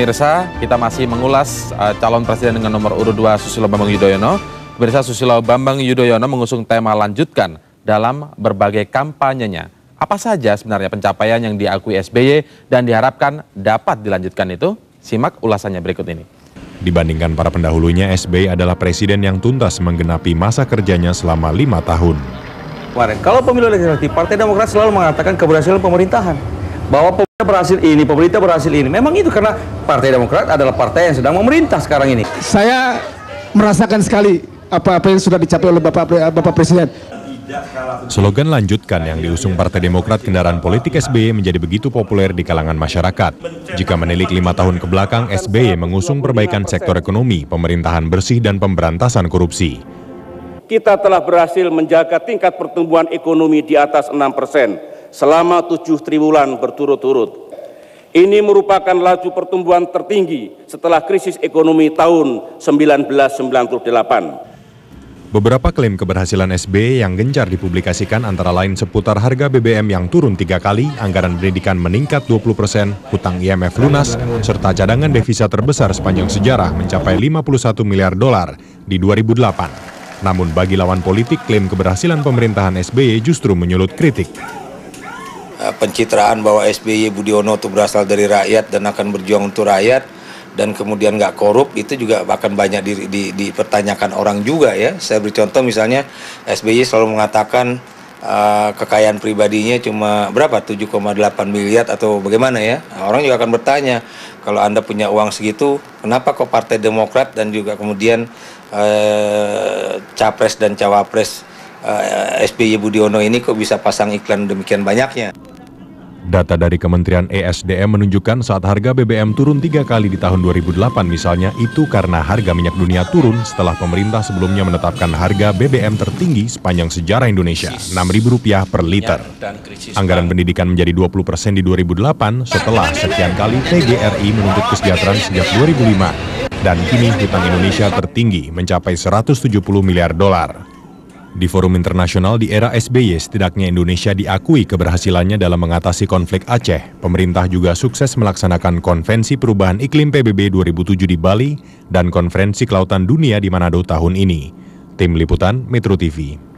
Mirsa, kita masih mengulas uh, calon presiden dengan nomor urut 2 Susilo Bambang Yudhoyono. Mirsa Susilo Bambang Yudhoyono mengusung tema lanjutkan dalam berbagai kampanyenya. Apa saja sebenarnya pencapaian yang diakui SBY dan diharapkan dapat dilanjutkan itu? Simak ulasannya berikut ini. Dibandingkan para pendahulunya, SBY adalah presiden yang tuntas menggenapi masa kerjanya selama lima tahun. Kemarin, kalau pemilu legislatif, Partai Demokrat selalu mengatakan keberhasilan pemerintahan. Bahwa berhasil ini, pemerintah berhasil ini. Memang itu karena Partai Demokrat adalah partai yang sedang memerintah sekarang ini. Saya merasakan sekali apa-apa yang sudah dicapai oleh Bapak Bapak Presiden. Slogan lanjutkan yang diusung Partai Demokrat kendaraan politik SBY menjadi begitu populer di kalangan masyarakat. Jika menilik lima tahun ke belakang, SBY mengusung perbaikan sektor ekonomi, pemerintahan bersih, dan pemberantasan korupsi. Kita telah berhasil menjaga tingkat pertumbuhan ekonomi di atas 6 persen selama tujuh triwulan berturut-turut. Ini merupakan laju pertumbuhan tertinggi setelah krisis ekonomi tahun 1998. Beberapa klaim keberhasilan SB yang gencar dipublikasikan antara lain seputar harga BBM yang turun tiga kali, anggaran pendidikan meningkat 20 persen, hutang IMF lunas, serta cadangan devisa terbesar sepanjang sejarah mencapai 51 miliar dolar di 2008. Namun bagi lawan politik, klaim keberhasilan pemerintahan SBY justru menyulut kritik. Eh, pencitraan bahwa SBY Budiono itu berasal dari rakyat dan akan berjuang untuk rakyat dan kemudian nggak korup itu juga akan banyak di, di, dipertanyakan orang juga ya saya beri contoh misalnya SBY selalu mengatakan uh, kekayaan pribadinya cuma berapa 7,8 miliar atau bagaimana ya nah, orang juga akan bertanya kalau anda punya uang segitu kenapa kok Partai Demokrat dan juga kemudian uh, capres dan cawapres uh, SBY Budiono ini kok bisa pasang iklan demikian banyaknya Data dari Kementerian ESDM menunjukkan saat harga BBM turun tiga kali di tahun 2008 misalnya itu karena harga minyak dunia turun setelah pemerintah sebelumnya menetapkan harga BBM tertinggi sepanjang sejarah Indonesia, Rp6.000 per liter. Anggaran pendidikan menjadi 20 persen di 2008 setelah sekian kali TGRI menuntut kesejahteraan sejak 2005 dan kini hutang Indonesia tertinggi mencapai 170 miliar dolar. Di forum internasional di era SBY, setidaknya Indonesia diakui keberhasilannya dalam mengatasi konflik Aceh. Pemerintah juga sukses melaksanakan Konvensi Perubahan Iklim PBB 2007 di Bali dan Konferensi Kelautan Dunia di Manado tahun ini. Tim Liputan Metro TV.